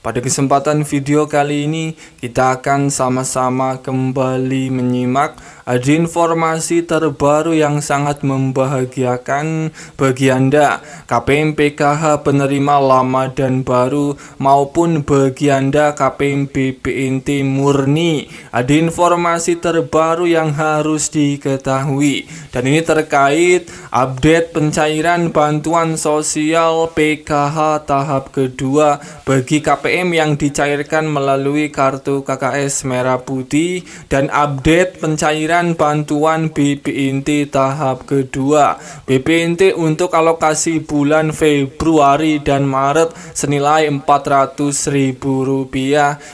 Pada kesempatan video kali ini kita akan sama-sama kembali menyimak ada informasi terbaru yang sangat membahagiakan bagi Anda KPM PKH penerima lama dan baru maupun bagi Anda KPM BPNT murni ada informasi terbaru yang harus diketahui dan ini terkait update pencairan bantuan sosial PKH tahap kedua bagi KPM KPM yang dicairkan melalui kartu KKS Merah Putih dan update pencairan bantuan BPNT tahap kedua. BPNT untuk alokasi bulan Februari dan Maret senilai Rp400.000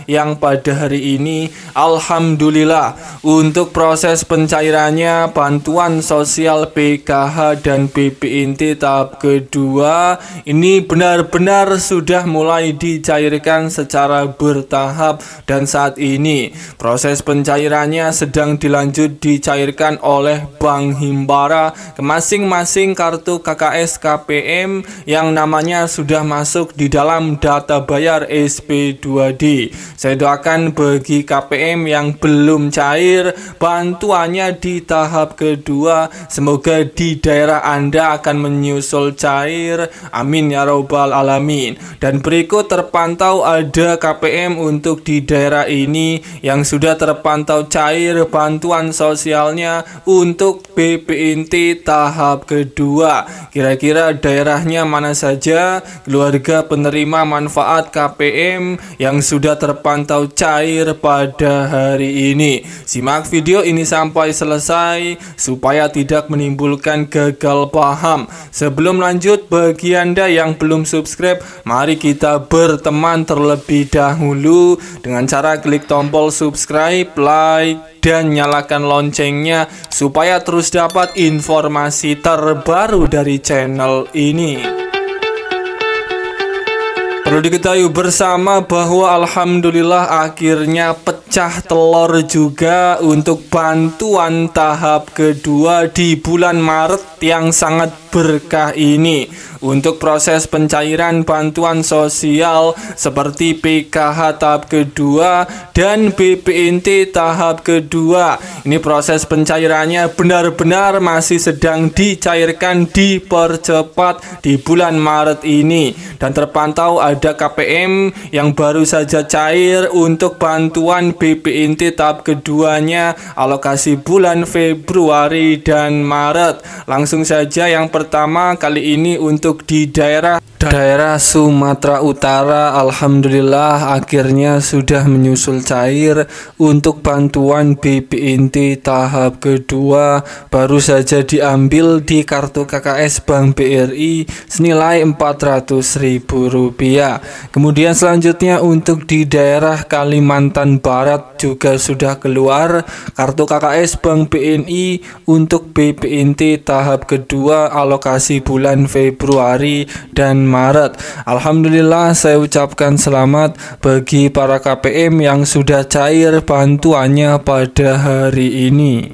yang pada hari ini alhamdulillah untuk proses pencairannya bantuan sosial PKH dan BPNT tahap kedua ini benar-benar sudah mulai dicairkan dicairkan secara bertahap dan saat ini proses pencairannya sedang dilanjut dicairkan oleh Bank Himbara ke masing-masing kartu KKS KPM yang namanya sudah masuk di dalam data bayar SP2D. Saya doakan bagi KPM yang belum cair bantuannya di tahap kedua semoga di daerah Anda akan menyusul cair. Amin ya robbal alamin. Dan berikut terpantau kalau ada KPM untuk di daerah ini yang sudah terpantau cair bantuan sosialnya untuk BPNT tahap kedua. Kira-kira daerahnya mana saja keluarga penerima manfaat KPM yang sudah terpantau cair pada hari ini. Simak video ini sampai selesai supaya tidak menimbulkan gagal paham. Sebelum lanjut bagi Anda yang belum subscribe, mari kita berteman terlebih dahulu dengan cara klik tombol subscribe, like, dan nyalakan loncengnya supaya terus dapat informasi terbaru dari channel ini. Perlu diketahui bersama bahwa alhamdulillah akhirnya pecah telur juga untuk bantuan tahap kedua di bulan Maret yang sangat berkah ini. Untuk proses pencairan bantuan sosial seperti PKH tahap kedua dan BPNT tahap kedua, ini proses pencairannya benar-benar masih sedang dicairkan dipercepat di bulan Maret ini dan terpantau ada KPM yang baru saja cair untuk bantuan BPNT tahap keduanya alokasi bulan Februari dan Maret. Langsung saja yang pertama kali ini untuk untuk di daerah daerah Sumatera Utara alhamdulillah akhirnya sudah menyusul cair untuk bantuan BPNT tahap kedua baru saja diambil di kartu KKS Bank BRI senilai Rp400.000. Kemudian selanjutnya untuk di daerah Kalimantan Barat juga sudah keluar kartu KKS Bank BNI untuk BPNT tahap kedua alokasi bulan Februari Februari dan Maret. Alhamdulillah saya ucapkan selamat bagi para KPM yang sudah cair bantuannya pada hari ini.